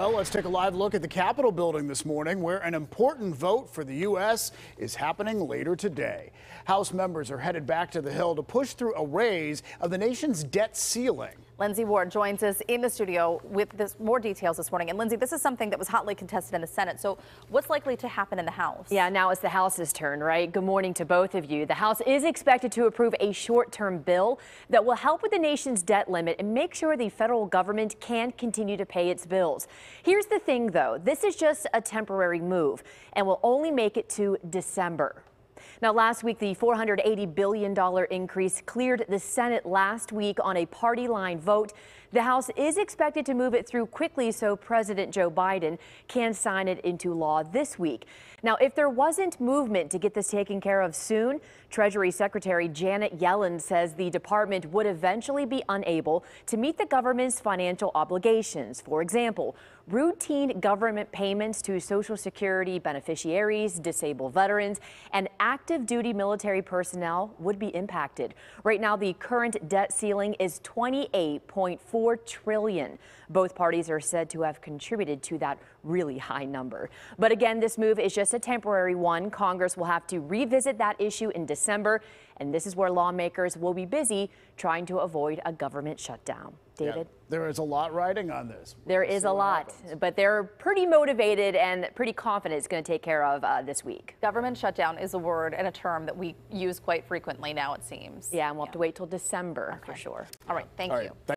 Well, let's take a live look at the Capitol building this morning, where an important vote for the U.S. is happening later today. House members are headed back to the Hill to push through a raise of the nation's debt ceiling. Lindsay Ward joins us in the studio with this, more details this morning. And Lindsay, this is something that was hotly contested in the Senate. So what's likely to happen in the House? Yeah, now it's the House's turn, right? Good morning to both of you. The House is expected to approve a short-term bill that will help with the nation's debt limit and make sure the federal government can continue to pay its bills. Here's the thing, though. This is just a temporary move and will only make it to December. Now, last week, the $480 billion increase cleared the Senate last week on a party line vote. The House is expected to move it through quickly so President Joe Biden can sign it into law this week. Now, if there wasn't movement to get this taken care of soon, Treasury Secretary Janet Yellen says the department would eventually be unable to meet the government's financial obligations. For example, routine government payments to Social Security beneficiaries, disabled veterans, and active active duty military personnel would be impacted. Right now, the current debt ceiling is 28.4 trillion. Both parties are said to have contributed to that really high number. But again, this move is just a temporary one. Congress will have to revisit that issue in December, and this is where lawmakers will be busy trying to avoid a government shutdown. David? Yeah, there is a lot riding on this. We'll there is a lot, happens. but they're pretty motivated and pretty confident it's going to take care of uh, this week. Government shutdown is a word and a term that we use quite frequently now, it seems. Yeah, and we'll have to wait till December okay. for sure. All right, thank All right. you.